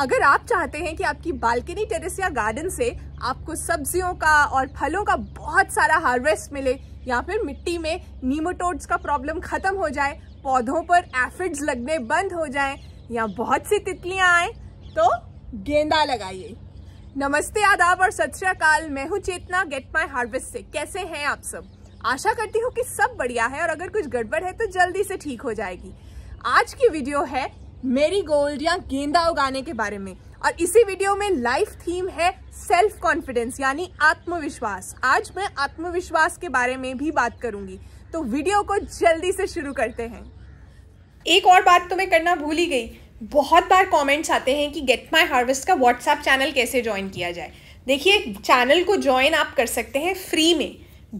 अगर आप चाहते हैं कि आपकी बालकनी टेरेस या गार्डन से आपको सब्जियों का और फलों का बहुत सारा हार्वेस्ट मिले या फिर मिट्टी में नीमोटोड्स का प्रॉब्लम ख़त्म हो जाए पौधों पर एफिड्स लगने बंद हो जाए या बहुत सी तितलियां आए तो गेंदा लगाइए नमस्ते आदाब और सत श्रीकाल मैं हूँ चेतना गेट माई हार्वेस्ट से कैसे हैं आप सब आशा करती हूँ कि सब बढ़िया है और अगर कुछ गड़बड़ है तो जल्दी से ठीक हो जाएगी आज की वीडियो है मेरी गोल्ड या गेंदा उगाने के बारे में और इसी वीडियो में लाइफ थीम है सेल्फ कॉन्फिडेंस यानी आत्मविश्वास आज मैं आत्मविश्वास के बारे में भी बात करूंगी तो वीडियो को जल्दी से शुरू करते हैं एक और बात तो मैं करना भूल ही गई बहुत बार कमेंट्स आते हैं कि गेट माय हार्वेस्ट का व्हाट्सएप चैनल कैसे ज्वाइन किया जाए देखिए चैनल को ज्वाइन आप कर सकते हैं फ्री में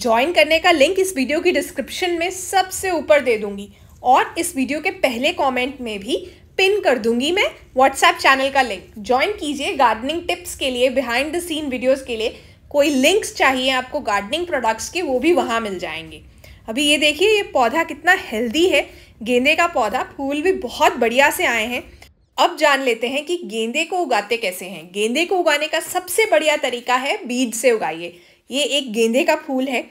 ज्वाइन करने का लिंक इस वीडियो की डिस्क्रिप्शन में सबसे ऊपर दे दूंगी और इस वीडियो के पहले कमेंट में भी पिन कर दूंगी मैं व्हाट्सएप चैनल का लिंक ज्वाइन कीजिए गार्डनिंग टिप्स के लिए बिहाइंड द सीन वीडियोस के लिए कोई लिंक्स चाहिए आपको गार्डनिंग प्रोडक्ट्स के वो भी वहाँ मिल जाएंगे अभी ये देखिए ये पौधा कितना हेल्दी है गेंदे का पौधा फूल भी बहुत बढ़िया से आए हैं अब जान लेते हैं कि गेंदे को उगाते कैसे हैं गेंदे को उगाने का सबसे बढ़िया तरीका है बीज से उगाइए ये एक गेंदे का फूल है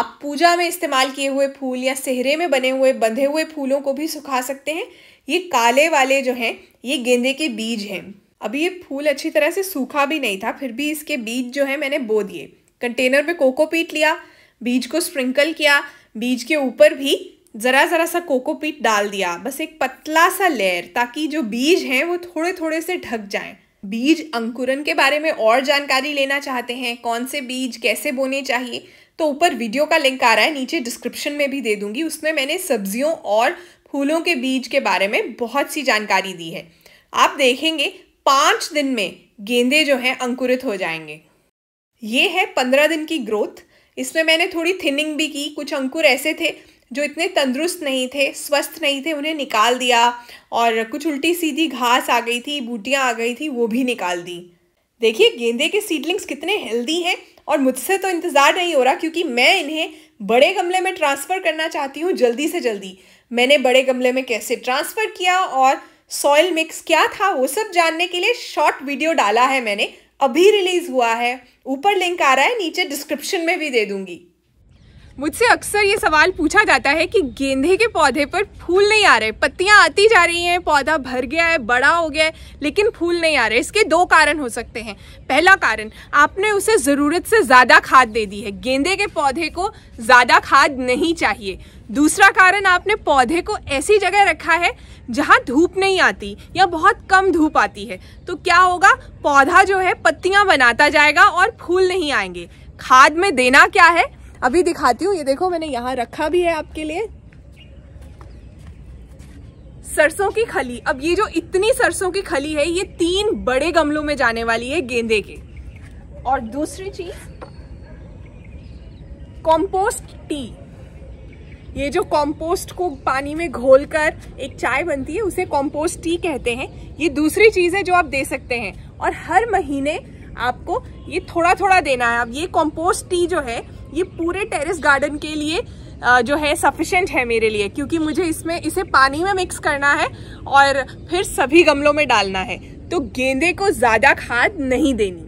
आप पूजा में इस्तेमाल किए हुए फूल या सेहरे में बने हुए बंधे हुए फूलों को भी सुखा सकते हैं ये काले वाले जो हैं ये गेंदे के बीज हैं अभी ये फूल अच्छी तरह से सूखा भी नहीं था फिर भी इसके बीज जो है मैंने बो दिए कंटेनर में कोकोपीट लिया बीज को स्प्रिंकल किया बीज के ऊपर भी ज़रा ज़रा सा कोकोपीट डाल दिया बस एक पतला सा लेयर ताकि जो बीज हैं वो थोड़े थोड़े से ढक जाएं बीज अंकुरन के बारे में और जानकारी लेना चाहते हैं कौन से बीज कैसे बोने चाहिए तो ऊपर वीडियो का लिंक आ रहा है नीचे डिस्क्रिप्शन में भी दे दूंगी उसमें मैंने सब्जियों और फूलों के बीज के बारे में बहुत सी जानकारी दी है आप देखेंगे पाँच दिन में गेंदे जो हैं अंकुरित हो जाएंगे ये है पंद्रह दिन की ग्रोथ इसमें मैंने थोड़ी थिनिंग भी की कुछ अंकुर ऐसे थे जो इतने तंदुरुस्त नहीं थे स्वस्थ नहीं थे उन्हें निकाल दिया और कुछ उल्टी सीधी घास आ गई थी बूटियाँ आ गई थी वो भी निकाल दी देखिए गेंदे के सीडलिंग्स कितने हेल्दी हैं और मुझसे तो इंतज़ार नहीं हो रहा क्योंकि मैं इन्हें बड़े गमले में ट्रांसफ़र करना चाहती हूँ जल्दी से जल्दी मैंने बड़े गमले में कैसे ट्रांसफ़र किया और सॉयल मिक्स क्या था वो सब जानने के लिए शॉर्ट वीडियो डाला है मैंने अभी रिलीज़ हुआ है ऊपर लिंक आ रहा है नीचे डिस्क्रिप्शन में भी दे दूँगी मुझसे अक्सर ये सवाल पूछा जाता है कि गेंदे के पौधे पर फूल नहीं आ रहे पत्तियां आती जा रही हैं पौधा भर गया है बड़ा हो गया है लेकिन फूल नहीं आ रहे इसके दो कारण हो सकते हैं पहला कारण आपने उसे ज़रूरत से ज़्यादा खाद दे दी है गेंदे के पौधे को ज़्यादा खाद नहीं चाहिए दूसरा कारण आपने पौधे को ऐसी जगह रखा है जहाँ धूप नहीं आती या बहुत कम धूप आती है तो क्या होगा पौधा जो है पत्तियाँ बनाता जाएगा और फूल नहीं आएंगे खाद में देना क्या है अभी दिखाती हूँ ये देखो मैंने यहाँ रखा भी है आपके लिए सरसों की खली अब ये जो इतनी सरसों की खली है ये तीन बड़े गमलों में जाने वाली है गेंदे के और दूसरी चीज कॉम्पोस्ट टी ये जो कॉम्पोस्ट को पानी में घोलकर एक चाय बनती है उसे कॉम्पोस्ट टी कहते हैं ये दूसरी चीज़ है जो आप दे सकते हैं और हर महीने आपको ये थोड़ा थोड़ा देना है अब ये कॉम्पोस्ट टी जो है ये पूरे टेरेस गार्डन के लिए जो है सफिशेंट है मेरे लिए क्योंकि मुझे इसमें इसे पानी में मिक्स करना है और फिर सभी गमलों में डालना है तो गेंदे को ज़्यादा खाद नहीं देनी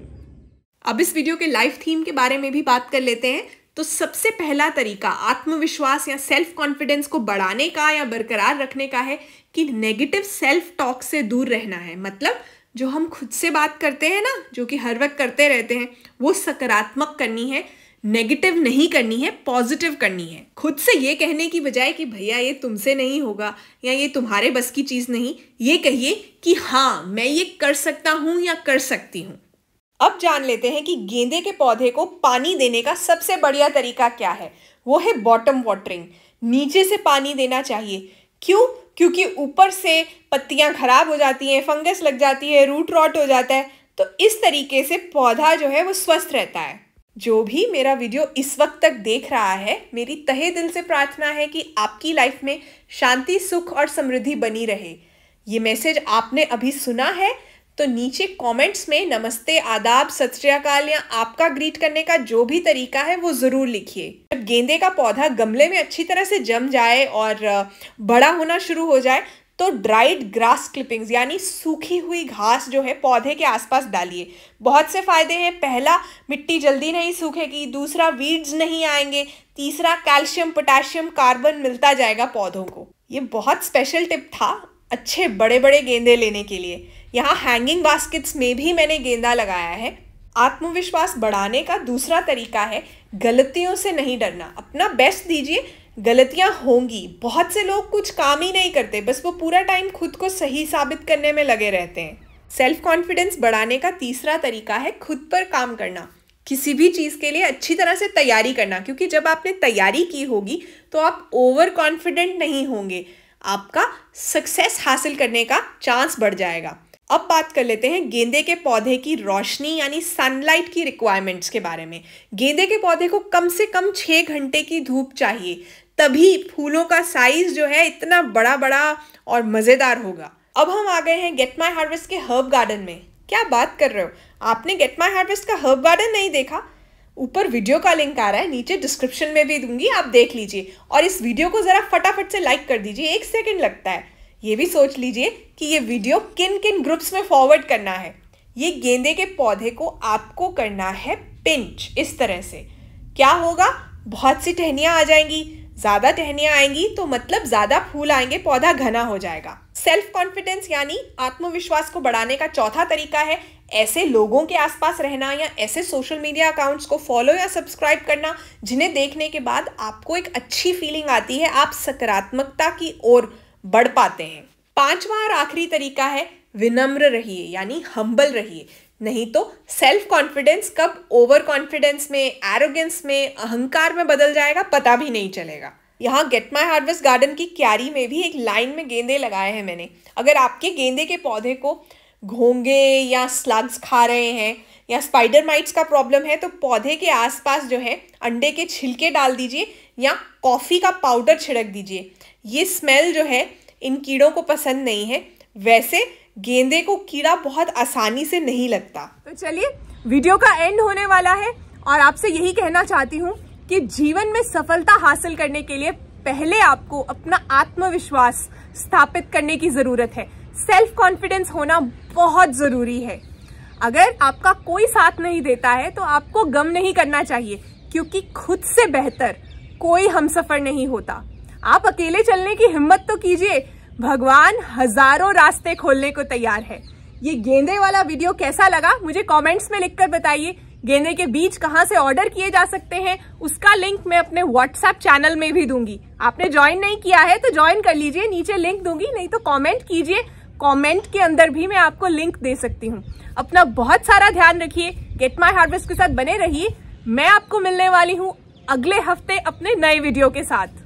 अब इस वीडियो के लाइफ थीम के बारे में भी बात कर लेते हैं तो सबसे पहला तरीका आत्मविश्वास या सेल्फ कॉन्फिडेंस को बढ़ाने का या बरकरार रखने का है कि नेगेटिव सेल्फ टॉक से दूर रहना है मतलब जो हम खुद से बात करते हैं ना जो कि हर वक्त करते रहते हैं वो सकारात्मक करनी है नेगेटिव नहीं करनी है पॉजिटिव करनी है खुद से ये कहने की बजाय कि भैया ये तुमसे नहीं होगा या ये तुम्हारे बस की चीज़ नहीं ये कहिए कि हाँ मैं ये कर सकता हूँ या कर सकती हूँ अब जान लेते हैं कि गेंदे के पौधे को पानी देने का सबसे बढ़िया तरीका क्या है वो है बॉटम वाटरिंग नीचे से पानी देना चाहिए क्यों क्योंकि ऊपर से पत्तियाँ खराब हो जाती हैं फंगस लग जाती है रूट रॉट हो जाता है तो इस तरीके से पौधा जो है वो स्वस्थ रहता है जो भी मेरा वीडियो इस वक्त तक देख रहा है मेरी तहे दिल से प्रार्थना है कि आपकी लाइफ में शांति सुख और समृद्धि बनी रहे ये मैसेज आपने अभी सुना है तो नीचे कमेंट्स में नमस्ते आदाब सत या आपका ग्रीट करने का जो भी तरीका है वो ज़रूर लिखिए जब गेंदे का पौधा गमले में अच्छी तरह से जम जाए और बड़ा होना शुरू हो जाए तो ड्राइड ग्रास क्लिपिंग्स यानी सूखी हुई घास जो है पौधे के आसपास डालिए बहुत से फ़ायदे हैं पहला मिट्टी जल्दी नहीं सूखेगी दूसरा वीड्स नहीं आएंगे तीसरा कैल्शियम पोटेशियम कार्बन मिलता जाएगा पौधों को ये बहुत स्पेशल टिप था अच्छे बड़े बड़े गेंदे लेने के लिए यहाँ हैंगिंग बास्केट्स में भी मैंने गेंदा लगाया है आत्मविश्वास बढ़ाने का दूसरा तरीका है गलतियों से नहीं डरना अपना बेस्ट दीजिए गलतियाँ होंगी बहुत से लोग कुछ काम ही नहीं करते बस वो पूरा टाइम खुद को सही साबित करने में लगे रहते हैं सेल्फ कॉन्फिडेंस बढ़ाने का तीसरा तरीका है खुद पर काम करना किसी भी चीज़ के लिए अच्छी तरह से तैयारी करना क्योंकि जब आपने तैयारी की होगी तो आप ओवर कॉन्फिडेंट नहीं होंगे आपका सक्सेस हासिल करने का चांस बढ़ जाएगा अब बात कर लेते हैं गेंदे के पौधे की रोशनी यानी सनलाइट की रिक्वायरमेंट्स के बारे में गेंदे के पौधे को कम से कम छः घंटे की धूप चाहिए तभी फूलों का साइज़ जो है इतना बड़ा बड़ा और मज़ेदार होगा अब हम आ गए हैं गेट माई हार्वेस्ट के हर्ब गार्डन में क्या बात कर रहे हो आपने गेट माई हार्वेस्ट का हर्ब गार्डन नहीं देखा ऊपर वीडियो का लिंक आ रहा है नीचे डिस्क्रिप्शन में भी दूंगी आप देख लीजिए और इस वीडियो को ज़रा फटाफट से लाइक कर दीजिए एक सेकेंड लगता है ये भी सोच लीजिए कि ये वीडियो किन किन ग्रुप्स में फॉरवर्ड करना है ये गेंदे के पौधे को आपको करना है पिंच इस तरह से क्या होगा बहुत सी टहनियाँ आ जाएंगी ज़्यादा टहनियाँ आएंगी तो मतलब ज़्यादा फूल आएंगे पौधा घना हो जाएगा सेल्फ कॉन्फिडेंस यानी आत्मविश्वास को बढ़ाने का चौथा तरीका है ऐसे लोगों के आसपास रहना या ऐसे सोशल मीडिया अकाउंट्स को फॉलो या सब्सक्राइब करना जिन्हें देखने के बाद आपको एक अच्छी फीलिंग आती है आप सकारात्मकता की ओर बढ़ पाते हैं पांचवा और आखिरी तरीका है विनम्र रहिए यानी हम्बल रहिए नहीं तो सेल्फ कॉन्फिडेंस कब ओवर कॉन्फिडेंस में एरोगेंस में अहंकार में बदल जाएगा पता भी नहीं चलेगा यहाँ गेट माई हार्वेस्ट गार्डन की क्यारी में भी एक लाइन में गेंदे लगाए हैं मैंने अगर आपके गेंदे के पौधे को घोंगे या स्लग्स खा रहे हैं या स्पाइडर माइट्स का प्रॉब्लम है तो पौधे के आसपास जो है अंडे के छिलके डाल दीजिए या कॉफ़ी का पाउडर छिड़क दीजिए ये स्मेल जो है इन कीड़ों को पसंद नहीं है वैसे गेंदे को कीड़ा बहुत आसानी से नहीं लगता तो चलिए वीडियो का एंड होने वाला है और आपसे यही कहना चाहती हूँ कि जीवन में सफलता हासिल करने के लिए पहले आपको अपना आत्मविश्वास स्थापित करने की ज़रूरत है सेल्फ कॉन्फिडेंस होना बहुत ज़रूरी है अगर आपका कोई साथ नहीं देता है तो आपको गम नहीं करना चाहिए क्योंकि खुद से बेहतर कोई हम सफर नहीं होता आप अकेले चलने की हिम्मत तो कीजिए भगवान हजारों रास्ते खोलने को तैयार है ये गेंदे वाला वीडियो कैसा लगा मुझे कमेंट्स में लिखकर बताइए गेंदे के बीज कहाँ से ऑर्डर किए जा सकते हैं उसका लिंक मैं अपने व्हाट्सएप चैनल में भी दूंगी आपने ज्वाइन नहीं किया है तो ज्वाइन कर लीजिए नीचे लिंक दूंगी नहीं तो कॉमेंट कीजिए कॉमेंट के अंदर भी मैं आपको लिंक दे सकती हूँ अपना बहुत सारा ध्यान रखिए गेट माई हार्वेस्ट के साथ बने रहिए मैं आपको मिलने वाली हूँ अगले हफ्ते अपने नए वीडियो के साथ